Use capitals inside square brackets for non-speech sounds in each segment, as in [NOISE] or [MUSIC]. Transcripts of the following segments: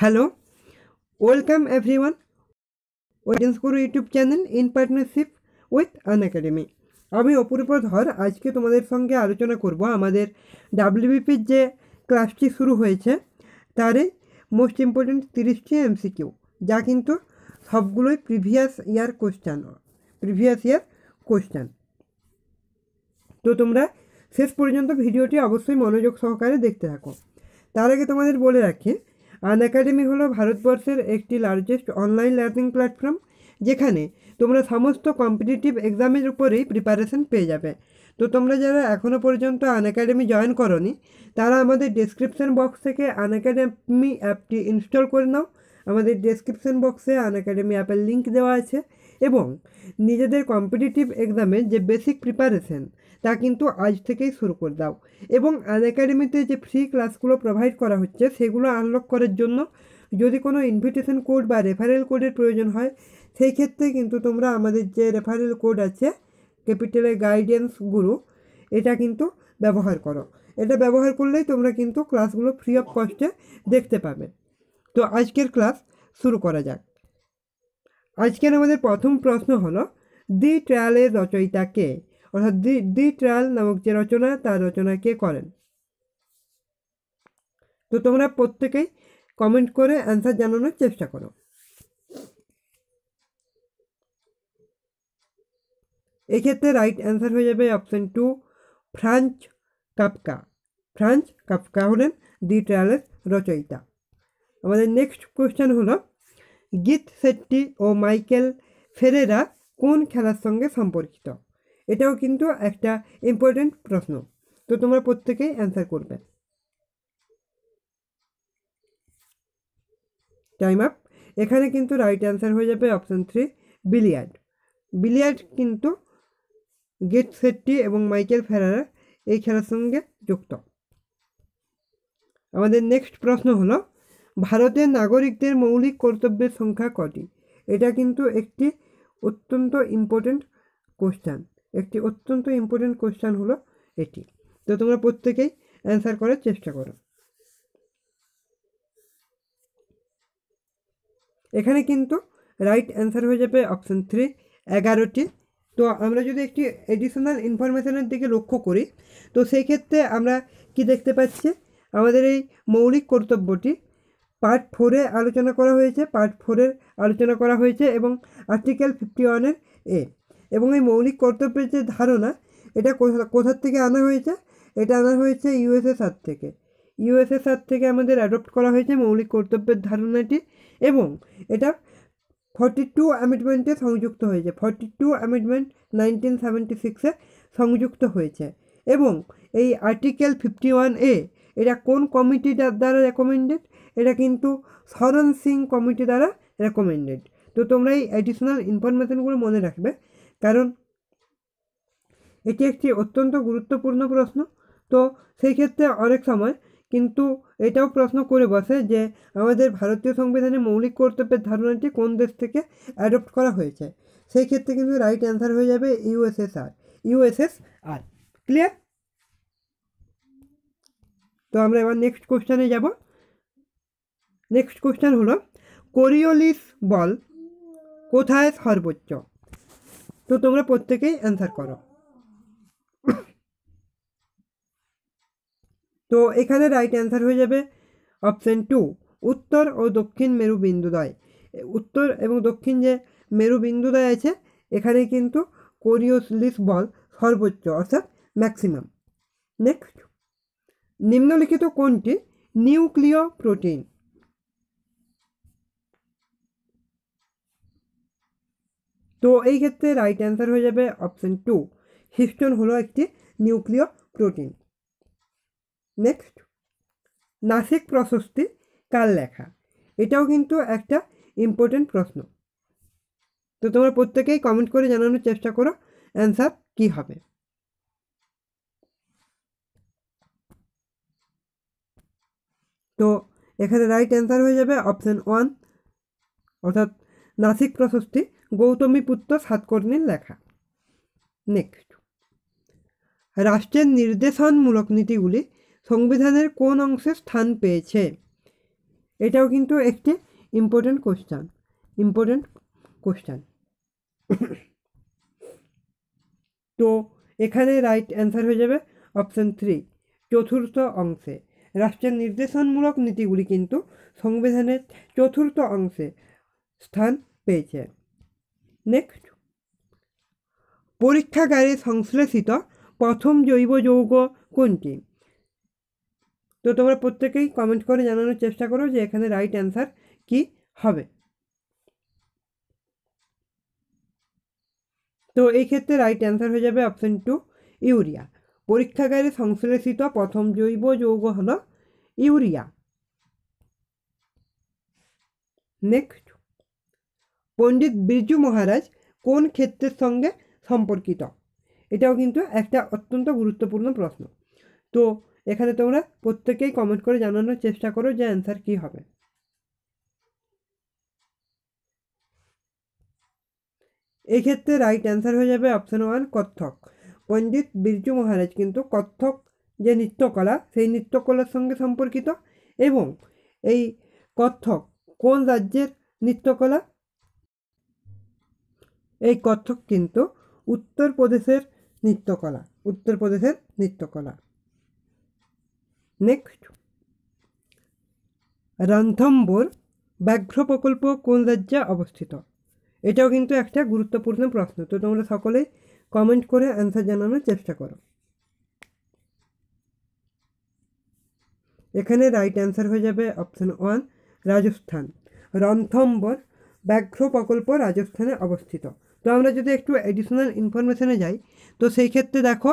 hello welcome everyone ওয়েডেন্স গুরু YouTube channel in partnership with Unacademy আমি অপূর্ব ধর আজকে তোমাদের সঙ্গে আলোচনা করব আমাদের ডাব্লিউবিপির যে ক্লাসটি শুরু হয়েছে তারই মোস্ট ইম্পর্টেন্ট তিরিশটি এমসিকিউ যা কিন্তু সবগুলোই previous year question previous year question তো তোমরা শেষ পর্যন্ত ভিডিওটি অবশ্যই মনোযোগ সহকারে দেখতে থাকো তার আগে তোমাদের বলে রাখি আন একাডেমি হলো ভারতবর্ষের একটি লার্জেস্ট অনলাইন লার্নিং প্ল্যাটফর্ম যেখানে তোমরা সমস্ত কম্পিটিটিভ এক্সামের উপরেই প্রিপারেশন পেয়ে যাবে তো তোমরা যারা এখনও পর্যন্ত আন একাডেমি জয়েন করনি তারা আমাদের ডেসক্রিপশন বক্স থেকে আন একাডেমি অ্যাপটি ইনস্টল করে নাও আমাদের ডেসক্রিপশন বক্সে আন একাডেমি অ্যাপের লিঙ্ক দেওয়া আছে এবং নিজেদের কম্পিটিটিভ এক্সামে যে বেসিক প্রিপারেশন তা কিন্তু আজ থেকেই শুরু করে দাও এবং একাডেমিতে যে ফ্রি ক্লাসগুলো প্রোভাইড করা হচ্ছে সেগুলো আনলক করার জন্য যদি কোনো ইনভিটেশন কোড বা রেফারেল কোডের প্রয়োজন হয় সেই ক্ষেত্রে কিন্তু তোমরা আমাদের যে রেফারেল কোড আছে ক্যাপিটালের গাইডেন্স গুরু এটা কিন্তু ব্যবহার করো এটা ব্যবহার করলেই তোমরা কিন্তু ক্লাসগুলো ফ্রি অফ কস্টে দেখতে পাবে তো আজকের ক্লাস শুরু করা যাক আজকের আমাদের প্রথম প্রশ্ন হলো দি ট্রায়ালের রচয়িতা কে অর্থাৎ দি দি ট্রায়াল নামক যে রচনা তার রচনা কে করেন তো তোমরা প্রত্যেকেই কমেন্ট করে অ্যান্সার জানানোর চেষ্টা করো এক্ষেত্রে রাইট অ্যান্সার হয়ে যাবে অপশান টু ফ্রাঞ্চ কাপকা ফ্রাঞ্চ কাপকা হলেন দি ট্রায়ালের রচয়িতা আমাদের নেক্সট কোয়েশ্চেন হলো গীত শেট্টি ও মাইকেল ফেরেরা কোন খেলার সঙ্গে সম্পর্কিত এটাও কিন্তু একটা ইম্পর্টেন্ট প্রশ্ন তো তোমরা প্রত্যেকেই অ্যান্সার করবে টাইম আপ এখানে কিন্তু রাইট অ্যান্সার হয়ে যাবে অপশান থ্রি বিলিয়ার্ড বিলিয়ার্ড কিন্তু গেট সেটটি এবং মাইকেল ফেরার এই খেলার সঙ্গে যুক্ত আমাদের নেক্সট প্রশ্ন হলো ভারতের নাগরিকদের মৌলিক কর্তব্যের সংখ্যা কটি এটা কিন্তু একটি অত্যন্ত ইম্পর্টেন্ট কোশ্চান একটি অত্যন্ত ইম্পর্টেন্ট কোশ্চান হলো এটি তো তোমরা প্রত্যেকেই অ্যান্সার করার চেষ্টা করো এখানে কিন্তু রাইট অ্যান্সার হয়ে যাবে অপশান থ্রি এগারোটি তো আমরা যদি একটি এডিশনাল ইনফরমেশনের দিকে লক্ষ্য করি তো সেই ক্ষেত্রে আমরা কি দেখতে পাচ্ছি আমাদের এই মৌলিক কর্তব্যটি পার্ট ফোরে আলোচনা করা হয়েছে পার্ট ফোরের আলোচনা করা হয়েছে এবং আর্টিকেল ফিফটি ওয়ানের এ এবং এই মৌলিক কর্তব্যের যে ধারণা এটা কোথার থেকে আনা হয়েছে এটা আনা হয়েছে ইউএসএসআর থেকে ইউএসএসআর থেকে আমাদের অ্যাডপ্ট করা হয়েছে মৌলিক কর্তব্যের ধারণাটি এবং এটা ফর্টি টু অ্যামেন্ডমেন্টে সংযুক্ত হয়েছে forty two amendment nineteen seventy সিক্সে সংযুক্ত হয়েছে এবং এই আর্টিকেল ফিফটি ওয়ান এ এটা কোন কমিটিটার দ্বারা রেকমেন্ডেড এটা কিন্তু শরণ সিং কমিটি দ্বারা রেকমেন্ডেড তো তোমরা এই অ্যাডিশনাল ইনফরমেশনগুলো মনে রাখবে কারণ এটি একটি অত্যন্ত গুরুত্বপূর্ণ প্রশ্ন তো সেই ক্ষেত্রে অনেক সময় কিন্তু এটাও প্রশ্ন করে বসে যে আমাদের ভারতীয় সংবিধানে মৌলিক কর্তব্যের ধারণাটি কোন দেশ থেকে অ্যাডপ্ট করা হয়েছে সেই ক্ষেত্রে কিন্তু রাইট অ্যান্সার হয়ে যাবে ইউএসএসআর আর ক্লিয়ার তো আমরা এবার নেক্সট কোশ্চানে যাব নেক্সট কোয়েশ্চেন হলো কোরিওলিস বল কোথায় সর্বোচ্চ তো তোমরা প্রত্যেকেই অ্যান্সার করো [COUGHS] তো এখানে রাইট অ্যান্সার হয়ে যাবে অপশান টু উত্তর ও দক্ষিণ মেরু বিন্দুদয় উত্তর এবং দক্ষিণ যে মেরু বিন্দুদয় আছে এখানে কিন্তু কোরিওলিস বল সর্বোচ্চ অর্থাৎ ম্যাক্সিমাম নেক্সট নিম্নলিখিত কোনটি নিউক্লিয় প্রোটিন তো এই ক্ষেত্রে রাইট অ্যান্সার হয়ে যাবে অপশান টু হিস্টোন হলো একটি নিউক্লিয় প্রোটিন নেক্সট নাসিক প্রশস্তি কার লেখা এটাও কিন্তু একটা ইম্পর্টেন্ট প্রশ্ন তো তোমরা প্রত্যেকেই কমেন্ট করে জানানোর চেষ্টা করো অ্যান্সার কী হবে তো এখানে রাইট অ্যান্সার হয়ে যাবে অপশান ওয়ান অর্থাৎ নাসিক প্রশস্তি গৌতমীপুত্র সাতকর্ণীর লেখা নেক্সট রাষ্ট্রের নির্দেশনমূলক নীতিগুলি সংবিধানের কোন অংশে স্থান পেয়েছে এটাও কিন্তু একটি ইম্পর্টেন্ট কোশ্চান ইম্পর্টেন্ট কোশ্চান তো এখানে রাইট অ্যান্সার হয়ে যাবে অপশান থ্রি চতুর্থ অংশে রাষ্ট্রের নির্দেশনমূলক নীতিগুলি কিন্তু সংবিধানের চতুর্থ অংশে স্থান পেয়েছে নেক্সট পরীক্ষাগারে সংশ্লেষিত প্রথম জৈব যৌগ কোনটি তো তোমরা প্রত্যেকেই কমেন্ট করে জানানোর চেষ্টা করো যে এখানে রাইট অ্যান্সার কি হবে তো এই ক্ষেত্রে রাইট অ্যান্সার হয়ে যাবে অপশন টু ইউরিয়া পরীক্ষাগারে সংশ্লেষিত প্রথম জৈব যৌগ হল ইউরিয়া নেক্সট পণ্ডিত বিরজু মহারাজ কোন ক্ষেত্রের সঙ্গে সম্পর্কিত এটাও কিন্তু একটা অত্যন্ত গুরুত্বপূর্ণ প্রশ্ন তো এখানে তোমরা প্রত্যেকেই কমেন্ট করে জানানোর চেষ্টা করো যে অ্যান্সার কী হবে এই ক্ষেত্রে রাইট অ্যান্সার হয়ে যাবে অপশন ওয়ান কত্থক পণ্ডিত বিরজু মহারাজ কিন্তু কত্থক যে নৃত্যকলা সেই নৃত্যকলার সঙ্গে সম্পর্কিত এবং এই কত্থক কোন রাজ্যের নৃত্যকলা এই কত্থক কিন্তু উত্তরপ্রদেশের নৃত্যকলা উত্তরপ্রদেশের নৃত্যকলা নেক্সট রণথম্বোর ব্যাঘ্র প্রকল্প কোন রাজ্যে অবস্থিত এটাও কিন্তু একটা গুরুত্বপূর্ণ প্রশ্ন তো তোমরা সকলেই কমেন্ট করে অ্যান্সার জানানোর চেষ্টা করো এখানে রাইট অ্যান্সার হয়ে যাবে অপশন ওয়ান রাজস্থান রন্থম্বর ব্যাঘ্র প্রকল্প রাজস্থানে অবস্থিত তো আমরা যদি একটু অ্যাডিশনাল ইনফরমেশনে যাই তো সেই ক্ষেত্রে দেখো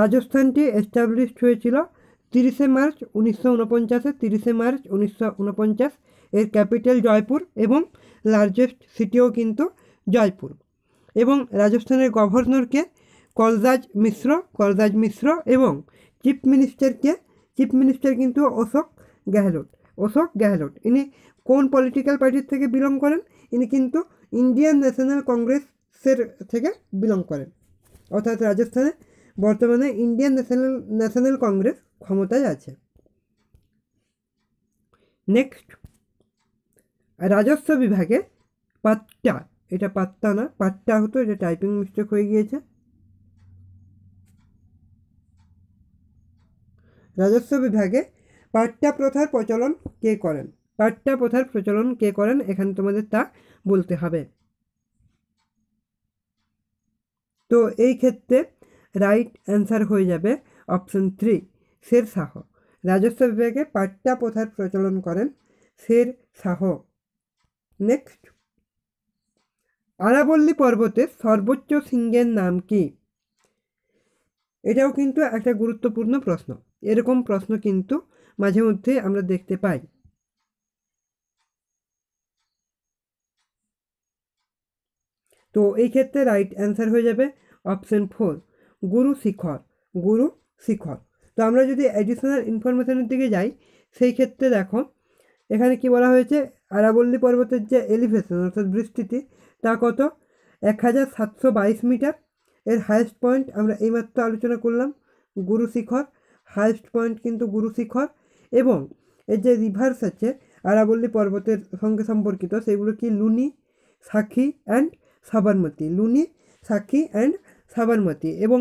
রাজস্থানটি এস্টাবলিশড হয়েছিল তিরিশে মার্চ উনিশশো উনপঞ্চাশে তিরিশে মার্চ উনিশশো উনপঞ্চাশ এর ক্যাপিটাল জয়পুর এবং লার্জেস্ট সিটিও কিন্তু জয়পুর এবং রাজস্থানের গভর্নরকে কলরাজ মিশ্র কলরাজ মিশ্র এবং চিফ মিনিস্টারকে চিফ মিনিস্টার কিন্তু অশোক গেহলট অশোক গেহলট ইনি কোন পলিটিক্যাল পার্টির থেকে বিলং করেন ইনি কিন্তু ইন্ডিয়ান ন্যাশনাল কংগ্রেসের থেকে বিলং করেন অর্থাৎ রাজস্থানে বর্তমানে ইন্ডিয়ান ন্যাশনাল ন্যাশনাল কংগ্রেস ক্ষমতায় আছে নেক্সট রাজস্ব বিভাগে পাট্টা এটা পাত্তা না পাট্টা হতো এটা টাইপিং মিস্টেক হয়ে গিয়েছে রাজস্ব বিভাগে পাট্টা প্রথার প্রচলন কে করেন পাট্টা প্রথার প্রচলন কে করেন এখানে তোমাদের তা বলতে হবে তো এই ক্ষেত্রে রাইট অ্যান্সার হয়ে যাবে অপশন থ্রি শের শাহ রাজস্ব বিভাগে পাট্টা প্রথার প্রচলন করেন শের শাহ নেক্সট আরাবল্লী পর্বতের সর্বোচ্চ সিংহের নাম কি এটাও কিন্তু একটা গুরুত্বপূর্ণ প্রশ্ন এরকম প্রশ্ন কিন্তু মাঝে মধ্যে আমরা দেখতে পাই তো এই ক্ষেত্রে রাইট অ্যান্সার হয়ে যাবে অপশন ফোর গুরু শিখর গুরু শিখর তো আমরা যদি অ্যাডিশনাল ইনফরমেশনের দিকে যাই সেই ক্ষেত্রে দেখো এখানে কি বলা হয়েছে আরাবল্লী পর্বতের যে এলিভেশন অর্থাৎ বৃষ্টিটি তা কত এক হাজার সাতশো বাইশ মিটার এর হায়েস্ট পয়েন্ট আমরা এইমাত্র আলোচনা করলাম গুরু শিখর হায়েস্ট পয়েন্ট কিন্তু গুরু শিখর এবং এর যে রিভার্স আছে আরাবল্লী পর্বতের সঙ্গে সম্পর্কিত সেগুলো কি লুনি সাক্ষী অ্যান্ড সাবরমতি লুনি সাক্ষী অ্যান্ড সাবরমতি এবং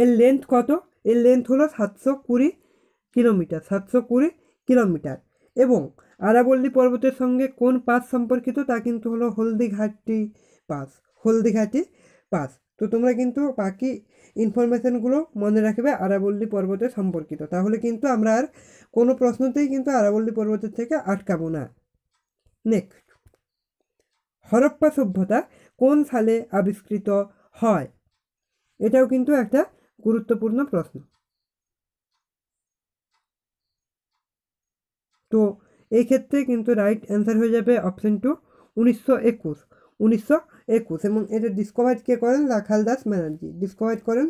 এর লেন্থ কত এর লেন্থ হলো সাতশো কুড়ি কিলোমিটার সাতশো কুড়ি কিলোমিটার এবং আরাবল্লী পর্বতের সঙ্গে কোন পাস সম্পর্কিত তা কিন্তু হলো হলদিঘাটি পাস হলদিঘাটি পাস তো তোমরা কিন্তু বাকি ইনফরমেশানগুলো মনে রাখবে আরাবল্লী পর্বতের সম্পর্কিত তাহলে কিন্তু আমরা আর কোনো প্রশ্নতেই কিন্তু আরাবল্লী পর্বতের থেকে আটকাবো না নেক্সট হরপ্পা সভ্যতা কোন সালে আবিষ্কৃত হয় এটাও কিন্তু একটা গুরুত্বপূর্ণ প্রশ্ন তো এই ক্ষেত্রে কিন্তু রাইট অ্যান্সার হয়ে যাবে অপশন টু উনিশশো একুশ উনিশশো একুশ এবং এটা ডিসকভার কে করেন রাখাল দাস ব্যানার্জি ডিসকভার করেন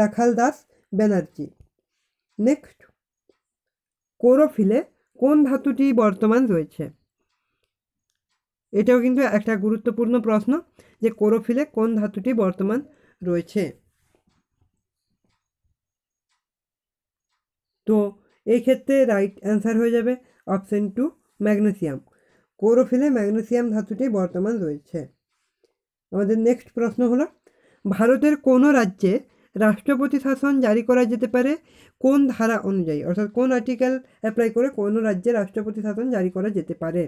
রাখাল দাস ব্যানার্জি নেক্সট কোরোফিলে কোন ধাতুটি বর্তমান রয়েছে এটাও কিন্তু একটা গুরুত্বপূর্ণ প্রশ্ন যে কোরোফিলে কোন ধাতুটি বর্তমান রয়েছে তো এই ক্ষেত্রে রাইট অ্যান্সার হয়ে যাবে অপশন টু ম্যাগনেসিয়াম কোরোফিলে ম্যাগনেসিয়াম ধাতুটি বর্তমান রয়েছে আমাদের নেক্সট প্রশ্ন হলো ভারতের কোনো রাজ্যে রাষ্ট্রপতি শাসন জারি করা যেতে পারে কোন ধারা অনুযায়ী অর্থাৎ কোন আর্টিকেল অ্যাপ্লাই করে কোন রাজ্যে রাষ্ট্রপতি শাসন জারি করা যেতে পারে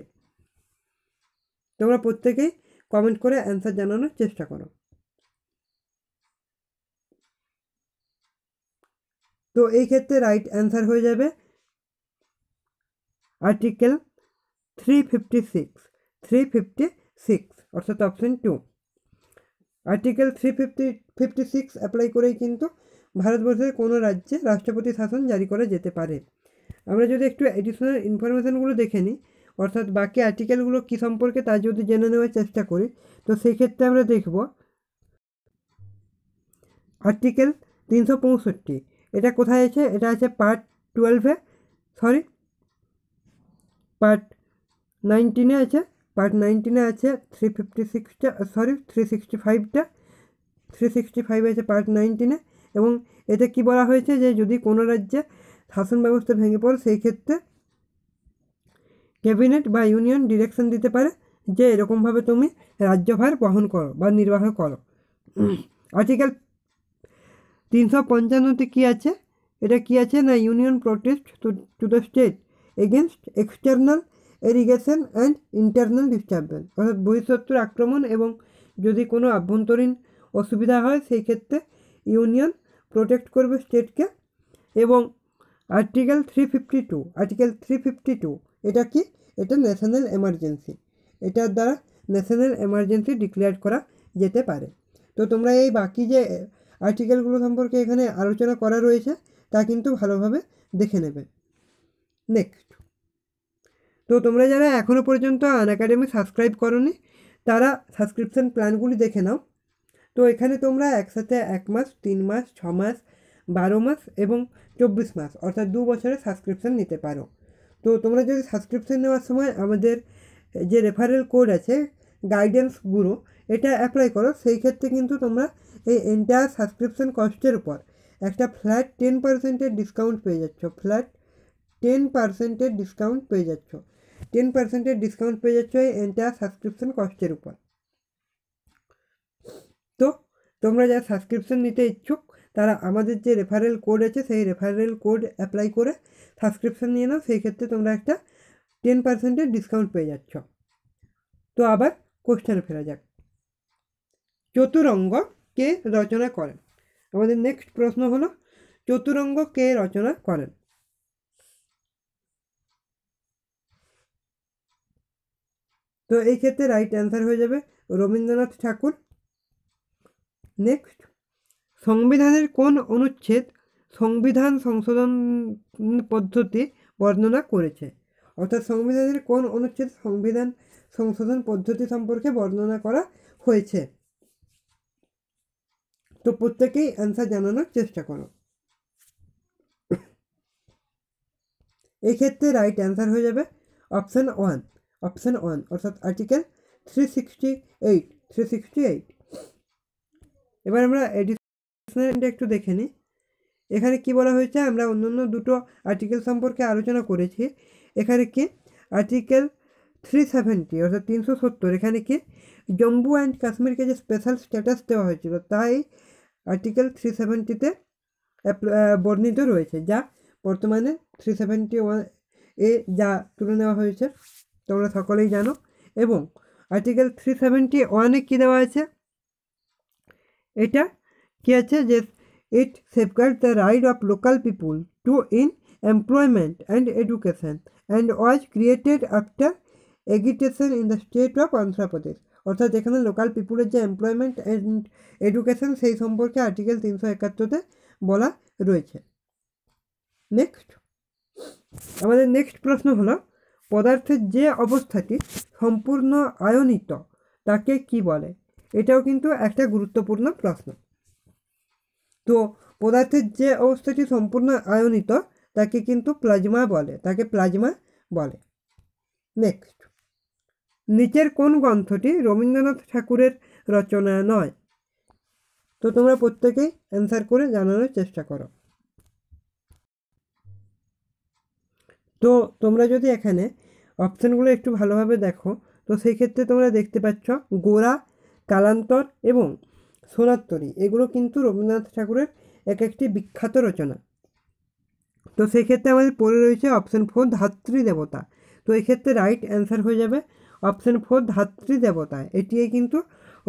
তোমরা প্রত্যেকেই কমেন্ট করে অ্যান্সার জানানোর চেষ্টা করো তো এই ক্ষেত্রে রাইট অ্যান্সার হয়ে যাবে article three fifty six three fifty six অর্থাৎ option two article three fifty fifty six apply করেই কিন্তু ভারতবর্ষের কোনো রাজ্যে রাষ্ট্রপতি শাসন জারি করা যেতে পারে আমরা যদি একটু এডিশনাল ইনফরমেশানগুলো দেখে নিই অর্থাৎ বাকি আর্টিকেলগুলো কী সম্পর্কে তা যদি জেনে নেওয়ার চেষ্টা করি তো সেক্ষেত্রে আমরা দেখব আর্টিকেল তিনশো পঁয়ষট্টি এটা কোথায় আছে এটা আছে পার্ট টুয়েলভে সরি পার্ট নাইনটিনে আছে পার্ট নাইনটিনে আছে থ্রি ফিফটি সিক্সটা সরি থ্রি সিক্সটি ফাইভটা থ্রি সিক্সটি ফাইভ আছে পার্ট নাইনটিনে এবং এতে কি বলা হয়েছে যে যদি কোনো রাজ্যে শাসন ব্যবস্থা ভেঙে পড়ে সেই ক্ষেত্রে ক্যাবিনেট বা ইউনিয়ন ডিরেকশন দিতে পারে যে এরকমভাবে তুমি রাজ্যভার বহন করো বা নির্বাহ করো আর্টিকেল তিনশো পঞ্চান্নতে কী আছে এটা কী আছে না union protest to to the state against external aggression and internal disturbance অর্থাৎ বহিঃশত্রুর আক্রমণ এবং যদি কোনো আভ্যন্তরীণ অসুবিধা হয় সেই ক্ষেত্রে ইউনিয়ন প্রোটেক্ট করবে স্টেটকে এবং article three fifty two article three fifty two এটা কি এটা ন্যাশনাল এমার্জেন্সি এটার দ্বারা ন্যাশনাল এমার্জেন্সি ডিক্লেয়ার করা যেতে পারে তো তোমরা এই বাকি যে আর্টিকেলগুলো সম্পর্কে এখানে আলোচনা করা রয়েছে তা কিন্তু ভালোভাবে দেখে নেবে নেক্সট তো তোমরা যারা এখনও পর্যন্ত আন একাডেমি সাবস্ক্রাইব করনি তারা সাবস্ক্রিপশান প্ল্যানগুলি দেখে নাও তো এখানে তোমরা একসাথে এক মাস তিন মাস ছ মাস বারো মাস এবং চব্বিশ মাস অর্থাৎ দু বছরের সাবস্ক্রিপশন নিতে পারো তো তোমরা যদি সাবস্ক্রিপশন নেওয়ার সময় আমাদের যে রেফারেল কোড আছে গাইডেন্স গুরু এটা অ্যাপ্লাই করো সেই ক্ষেত্রে কিন্তু তোমরা এই এন্টায়ার সাবস্ক্রিপশন কস্টের উপর একটা ফ্ল্যাট টেন পার্সেন্টের ডিসকাউন্ট পেয়ে যাচ্ছ ফ্ল্যাট টেন পার্সেন্টের ডিসকাউন্ট পেয়ে যাচ্ছ টেন পার্সেন্টের ডিসকাউন্ট পেয়ে যাচ্ছ এই এন্টায়ার সাবস্ক্রিপশন কস্টের উপর তো তোমরা যা সাবস্ক্রিপশন নিতে ইচ্ছুক তারা আমাদের যে রেফারেল কোড আছে সেই রেফারেল কোড অ্যাপ্লাই করে সাবস্ক্রিপশান নিয়ে নাও সেই ক্ষেত্রে তোমরা একটা টেন পার্সেন্টের ডিসকাউন্ট পেয়ে যাচ্ছ তো আবার কোয়েশ্চেনে ফেরা যাক চতুরঙ্গ কে রচনা করেন আমাদের নেক্সট প্রশ্ন হলো চতুরঙ্গ কে রচনা করেন তো এই ক্ষেত্রে রাইট অ্যান্সার হয়ে যাবে রবীন্দ্রনাথ ঠাকুর নেক্সট সংবিধানের কোন অনুচ্ছেদ সংবিধান সংশোধন পদ্ধতি বর্ণনা করেছে অর্থাৎ সংবিধানের কোন অনুচ্ছেদ সংবিধান সংশোধন পদ্ধতি সম্পর্কে বর্ণনা করা হয়েছে তো প্রত্যেকেই অ্যান্সার জানানোর চেষ্টা করো এক্ষেত্রে রাইট অ্যান্সার হয়ে যাবে অপশান ওয়ান অপশান ওয়ান অর্থাৎ article three sixty eight three sixty eight এবার আমরা এডি ডিকশনারিটা একটু দেখে নিই এখানে কি বলা হয়েছে আমরা অন্য অন্য দুটো আর্টিকেল সম্পর্কে আলোচনা করেছি এখানে কি আর্টিকেল থ্রি সেভেন্টি অর্থাৎ তিনশো সত্তর এখানে কি জম্মু অ্যান্ড কাশ্মীরকে যে স্পেশাল স্ট্যাটাস দেওয়া হয়েছিল তাই আর্টিকেল থ্রি সেভেন্টিতে বর্ণিত রয়েছে যা বর্তমানে থ্রি সেভেন্টি ওয়ান এ যা তুলে নেওয়া হয়েছে তোমরা সকলেই জানো এবং আর্টিকেল থ্রি সেভেন্টি ওয়ানে কী দেওয়া আছে এটা কি আছে যে ইট safeguards the right of local people to in employment and education and was created after agitation in the state of Andhra Pradesh অর্থাৎ এখানে লোকাল পিপুলের যে এমপ্লয়মেন্ট অ্যান্ড এডুকেশন সেই সম্পর্কে আর্টিকেল তিনশো একাত্তরতে বলা রয়েছে নেক্সট আমাদের নেক্সট প্রশ্ন হলো পদার্থের যে অবস্থাটি সম্পূর্ণ আয়নিত তাকে কি বলে এটাও কিন্তু একটা গুরুত্বপূর্ণ প্রশ্ন তো পদার্থের যে অবস্থাটি সম্পূর্ণ আয়নিত তাকে কিন্তু প্লাজমা বলে তাকে প্লাজমা বলে নেক্সট নিচের কোন গ্রন্থটি রবীন্দ্রনাথ ঠাকুরের রচনা নয় তো তোমরা প্রত্যেকেই অ্যান্সার করে জানানোর চেষ্টা করো তো তোমরা যদি এখানে অপশানগুলো একটু ভালোভাবে দেখো তো সেই ক্ষেত্রে তোমরা দেখতে পাচ্ছ গোড়া কালান্তর এবং সোনার এগুলো কিন্তু রবীন্দ্রনাথ ঠাকুরের এক একটি বিখ্যাত রচনা তো সেক্ষেত্রে আমাদের পড়ে রয়েছে অপশান ফোর ধাত্রী দেবতা তো এক্ষেত্রে রাইট অ্যান্সার হয়ে যাবে অপশান ফোর ধাত্রী দেবতা এটি কিন্তু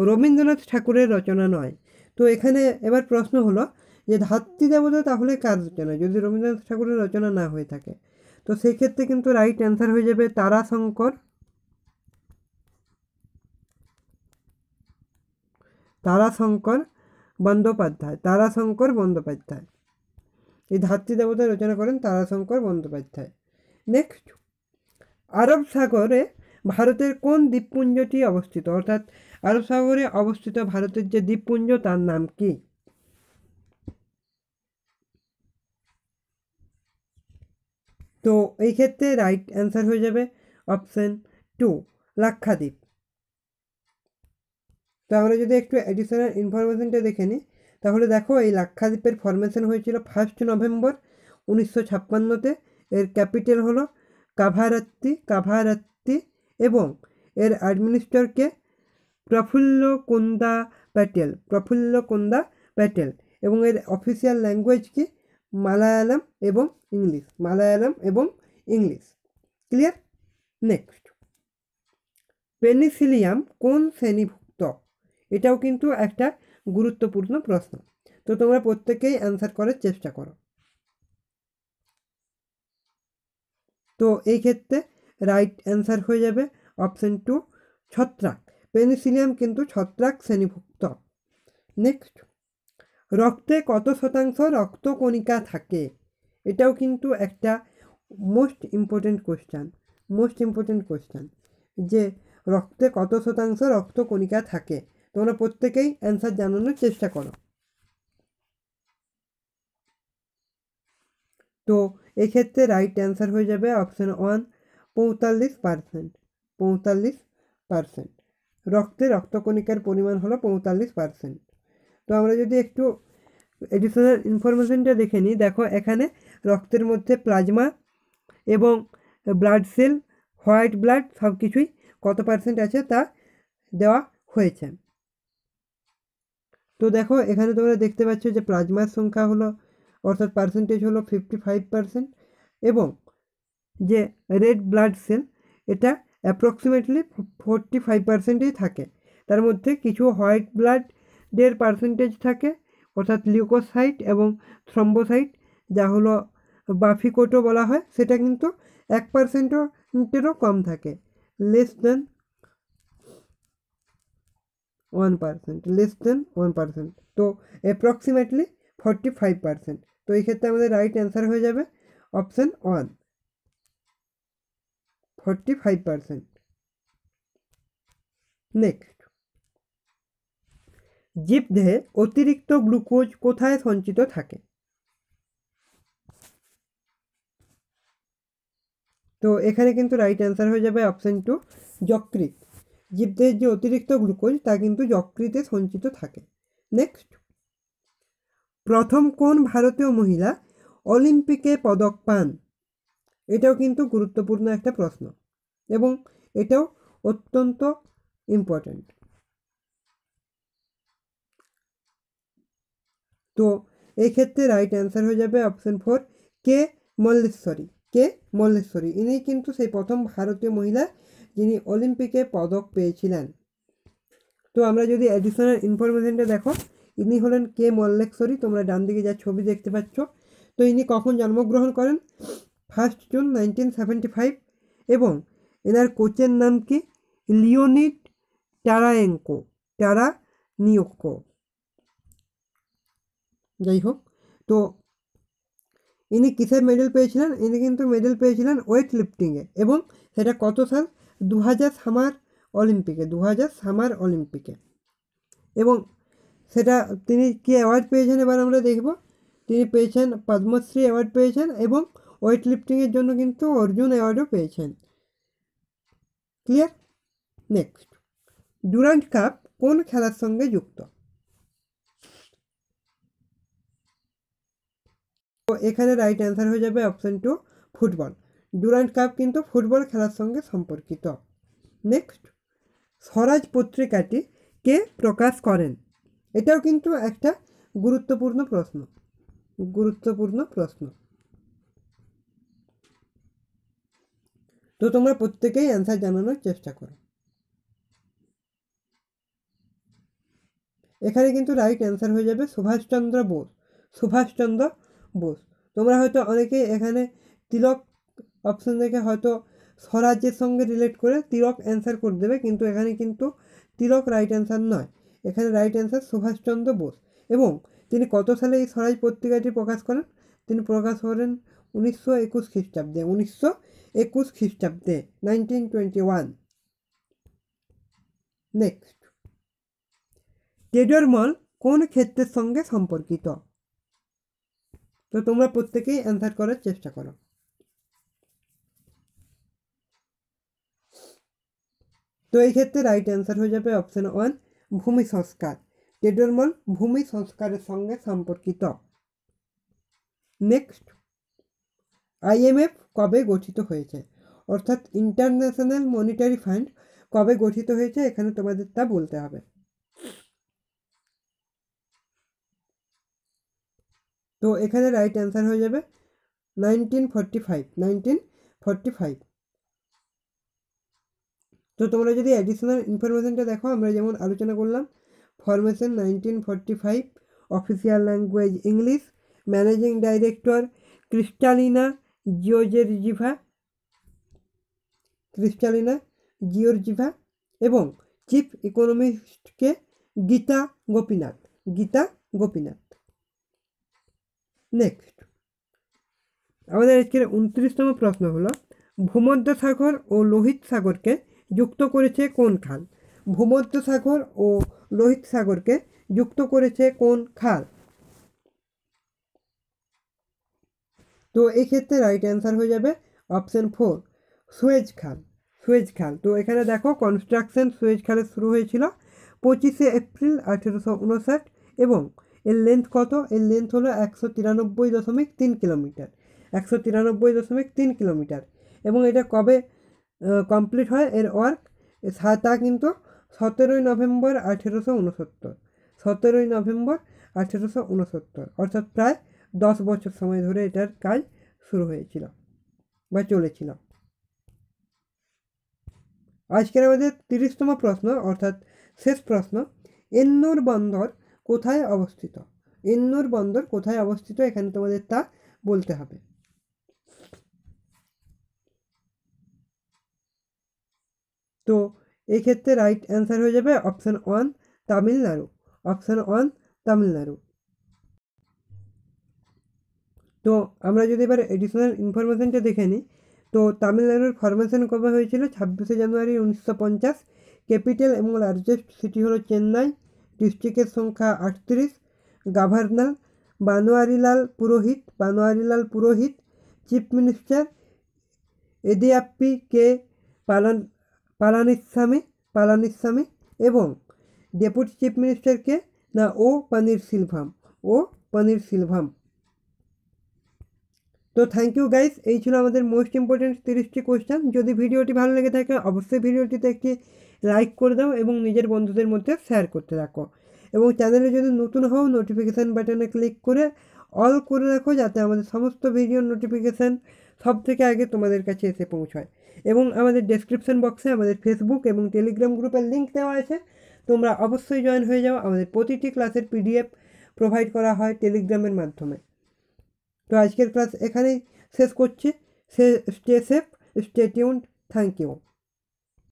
রবীন্দ্রনাথ ঠাকুরের রচনা নয় তো এখানে এবার প্রশ্ন হলো যে ধাত্রী দেবতা তাহলে কার রচনা যদি রবীন্দ্রনাথ ঠাকুরের রচনা না হয়ে থাকে তো সেক্ষেত্রে কিন্তু রাইট অ্যান্সার হয়ে যাবে তারাশঙ্কর তারাশঙ্কর বন্দ্যোপাধ্যায় তারাশঙ্কর বন্দ্যোপাধ্যায় এই ধাত্রী দেবতা রচনা করেন তারাশঙ্কর বন্দ্যোপাধ্যায় নেক্সট আরব সাগরে ভারতের কোন দ্বীপপুঞ্জটি অবস্থিত অর্থাৎ আরব সাগরে অবস্থিত ভারতের যে দ্বীপপুঞ্জ তার নাম কি তো এই ক্ষেত্রে রাইট অ্যান্সার হয়ে যাবে অপশন টু লাক্ষাদ্বীপ তাহলে যদি একটু অ্যাডিশনাল ইনফরমেশনটা দেখে নিই তাহলে দেখো এই লাক্ষাদ্বীপের ফরমেশন হয়েছিল ফার্স্ট নভেম্বর উনিশশো ছাপ্পান্নতে এর ক্যাপিটাল হলো কাভারাত্তি কাভারাত্তি এবং এর অ্যাডমিনিস্ট্রেটরকে প্রফুল্ল কুন্দা প্যাটেল প্রফুল্ল কুন্দা প্যাটেল এবং এর অফিসিয়াল ল্যাঙ্গুয়েজ কি মালায়ালাম এবং ইংলিশ মালায়ালাম এবং ইংলিশ ক্লিয়ার নেক্সট পেনিসিলিয়াম কোন শ্রেণীভুক্ত এটাও কিন্তু একটা গুরুত্বপূর্ণ প্রশ্ন তো তোমরা প্রত্যেকেই অ্যান্সার করার চেষ্টা করো তো এই ক্ষেত্রে রাইট অ্যান্সার হয়ে যাবে অপশন টু ছত্রাক পেনিসিলিয়াম কিন্তু ছত্রাক শ্রেণীভুক্ত নেক্সট রক্তে কত শতাংশ রক্তকণিকা থাকে এটাও কিন্তু একটা most important question most important question যে রক্তে কত শতাংশ রক্তকণিকা থাকে তোমরা প্রত্যেকেই অ্যান্সার জানানোর চেষ্টা করো তো এক্ষেত্রে রাইট অ্যান্সার হয়ে যাবে অপশান ওয়ান পঁয়তাল্লিশ পারসেন্ট পঁয়তাল্লিশ পারসেন্ট রক্তে রক্তকণিকার পরিমাণ হলো পঁয়তাল্লিশ পারসেন্ট তো আমরা যদি একটু এডিশনাল ইনফরমেশনটা দেখে নিই দেখো এখানে রক্তের মধ্যে প্লাজমা এবং ব্লাড সেল হোয়াইট ব্লাড সব কিছুই কত পার্সেন্ট আছে তা দেওয়া হয়েছে তো দেখো এখানে তোমরা দেখতে পাচ্ছ যে প্লাজমার সংখ্যা হলো অর্থাৎ পার্সেন্টেজ হলো ফিফটি ফাইভ পার্সেন্ট এবং যে রেড ব্লাড সেল এটা অ্যাপ্রক্সিমেটলি ফোরটি ফাইভ পার্সেন্টেই থাকে তার মধ্যে কিছু হোয়াইট ব্লাডের পার্সেন্টেজ থাকে অর্থাৎ লিউকোসাইট এবং থ্রম্বোসাইট যা হলো বাফিকোটো বলা হয় সেটা কিন্তু এক পার্সেন্টেরও কম থাকে less than one percent less than one percent তো অ্যাপ্রক্সিমেটলি ফর্টি ফাইভ পার্সেন্ট তো এই ক্ষেত্রে আমাদের রাইট অ্যান্সার হয়ে যাবে option one forty five percent next জীবদেহে অতিরিক্ত গ্লুকোজ কোথায় সঞ্চিত থাকে তো এখানে কিন্তু রাইট অ্যান্সার হয়ে যাবে অপশান টু যকৃত জীবদের যে অতিরিক্ত গ্লুকোজ তা কিন্তু যকৃতে সঞ্চিত থাকে নেক্সট প্রথম কোন ভারতীয় মহিলা অলিম্পিকে পদক পান এটাও কিন্তু গুরুত্বপূর্ণ একটা প্রশ্ন এবং এটাও অত্যন্ত ইম্পর্ট্যান্ট তো এক্ষেত্রে রাইট অ্যান্সার হয়ে যাবে অপশন ফোর কে মল্লেশ্বরী কে মল্লেশ্বরী ইনি কিন্তু সেই প্রথম ভারতীয় মহিলা যিনি অলিম্পিকে পদক পেয়েছিলেন তো আমরা যদি অ্যাডিশনাল ইনফরমেশনটা দেখো ইনি হলেন কে মল্লেশ্বরী তোমরা ডান দিকে যা ছবি দেখতে পাচ্ছ তো ইনি কখন জন্মগ্রহণ করেন first June nineteen seventy five এবং এনার কোচের নাম কি লিওনিড টারায়েঙ্কো টারা নিয়োগকো যাই হোক তো ইনি কিসের মেডেল পেয়েছিলেন ইনি কিন্তু মেডেল পেয়েছিলেন ওয়েট লিফটিংয়ে এবং সেটা কত সাল দু হাজার সামার অলিম্পিকে দু হাজার সামার অলিম্পিকে এবং সেটা তিনি কি অ্যাওয়ার্ড পেয়েছেন এবার আমরা দেখব তিনি পেয়েছেন পদ্মশ্রী অ্যাওয়ার্ড পেয়েছেন এবং ওয়েট লিফটিংয়ের জন্য কিন্তু অর্জুন অ্যাওয়ার্ডও পেয়েছেন ক্লিয়ার নেক্সট ডুরান্ট কাপ কোন খেলার সঙ্গে যুক্ত তো এখানে রাইট অ্যান্সার হয়ে যাবে option two football Durand cup কিন্তু ফুটবল খেলার সঙ্গে সম্পর্কিত নেক্সট স্বরাজ পত্রিকাটি কে প্রকাশ করেন এটাও কিন্তু একটা গুরুত্বপূর্ণ প্রশ্ন গুরুত্বপূর্ণ প্রশ্ন তো তোমরা প্রত্যেকেই অ্যান্সার জানানোর চেষ্টা করো এখানে কিন্তু রাইট অ্যান্সার হয়ে যাবে সুভাষচন্দ্র বোস সুভাষচন্দ্র বোস তোমরা হয়তো অনেকে এখানে তিলক অপশন দেখে হয়তো স্বরাজ্যের সঙ্গে রিলেট করে তিলক অ্যান্সার করে দেবে কিন্তু এখানে কিন্তু তিলক রাইট অ্যান্সার নয় এখানে রাইট অ্যান্সার সুভাষচন্দ্র বোস এবং তিনি কত সালে এই স্বরাজ পত্রিকাটি প্রকাশ করেন তিনি প্রকাশ করেন উনিশশো একুশ খ্রিস্টাব্দে উনিশশো একুশ খ্রিস্টাব্দে নাইনটিন টোয়েন্টি ওয়ান নেক্সট টেডর মল কোন ক্ষেত্রের সঙ্গে সম্পর্কিত তো তোমরা প্রত্যেকেই অ্যান্সার করার চেষ্টা করো তো এই ক্ষেত্রে রাইট অ্যান্সার হয়ে যাবে অপশান ওয়ান ভূমি সংস্কার টেডরমল ভূমি সংস্কারের সঙ্গে সম্পর্কিত নেক্সট আইএমএফ কবে গঠিত হয়েছে অর্থাৎ ইন্টারন্যাশনাল মনিটারি ফান্ড কবে গঠিত হয়েছে এখানে তোমাদের তা বলতে হবে তো এখানে রাইট অ্যান্সার হয়ে যাবে nineteen forty five nineteen forty five তো তোমরা যদি অ্যাডিশনাল ইনফরমেশনটা দেখো আমরা যেমন আলোচনা করলাম formation nineteen forty five official language English managing director Kristalina Georgieva Kristalina Georgieva এবং চিফ ইকোনমিস্টকে গীতা গোপীনাথ গীতা গোপীনাথ নেক্সট আমাদের আজকের উনত্রিশতম প্রশ্ন হলো ভূমধ্য সাগর ও লোহিত সাগরকে যুক্ত করেছে কোন খাল ভূমধ্য সাগর ও লোহিত সাগরকে যুক্ত করেছে কোন খাল তো এক্ষেত্রে রাইট অ্যান্সার হয়ে যাবে অপশান ফোর সুয়েজ খাল সুয়েজ খাল তো এখানে দেখো কনস্ট্রাকশন সুয়েজ খালে শুরু হয়েছিল পঁচিশে এপ্রিল আঠেরোশো উনষাট এবং এর লেন্থ কত এর লেন্থ হলো একশো তিরানব্বই দশমিক তিন কিলোমিটার একশো তিরানব্বই দশমিক তিন কিলোমিটার এবং এটা কবে কমপ্লিট হয় এর ওয়ার্ক তা কিন্তু সতেরোই নভেম্বর আঠেরোশো উনসত্তর সতেরোই নভেম্বর আঠেরোশো উনসত্তর অর্থাৎ প্রায় দশ বছর সময় ধরে এটার কাজ শুরু হয়েছিল বা চলেছিল আজকের আমাদের তিরিশতম প্রশ্ন অর্থাৎ শেষ প্রশ্ন এন্নোর বন্দর কোথায় অবস্থিত এন্নোর বন্দর কোথায় অবস্থিত এখানে তোমাদের তা বলতে হবে তো এই ক্ষেত্রে রাইট অ্যান্সার হয়ে যাবে option one Tamil Nadu option one Tamil Nadu তো আমরা যদি এবার এডিশনাল ইনফরমেশনটা দেখে নিই তো তামিলনাড়ুর ফরমেশন কবে হয়েছিল ছাব্বিশে জানুয়ারি উনিশশো পঞ্চাশ ক্যাপিটাল এবং লার্জেস্ট সিটি হলো চেন্নাই ডিস্ট্রিক্টের সংখ্যা আটত্রিশ গভর্নর বানোয়ারিলাল পুরোহিত বানোয়ারিলাল পুরোহিত চিফ মিনিস্টার এদিয়াপ্পি কে পালন পালানিস্বামী পালানিস্বামী এবং ডেপুটি চিফ মিনিস্টারকে না ও পনির সিলভাম ও পনির সিলভাম তো থ্যাংক ইউ গাইস এই ছিল আমাদের মোস্ট ইম্পর্টেন্ট তিরিশটি কোয়েশ্চেন যদি ভিডিওটি ভালো লেগে থাকে অবশ্যই ভিডিওটিতে একটি লাইক করে দাও এবং নিজের বন্ধুদের মধ্যে শেয়ার করতে রাখো এবং চ্যানেলে যদি নতুন হও নোটিফিকেশান বাটনে ক্লিক করে অল করে রাখো যাতে আমাদের সমস্ত ভিডিওর নোটিফিকেশান সব থেকে আগে তোমাদের কাছে এসে পৌঁছায় এবং আমাদের ডেসক্রিপশন বক্সে আমাদের ফেসবুক এবং টেলিগ্রাম গ্রুপের লিঙ্ক দেওয়া আছে তোমরা অবশ্যই জয়েন হয়ে যাও আমাদের প্রতিটি ক্লাসের পিডিএফ প্রোভাইড করা হয় টেলিগ্রামের মাধ্যমে তো আজকের ক্লাস এখানেই শেষ করছি সে stay safe stay tune thank you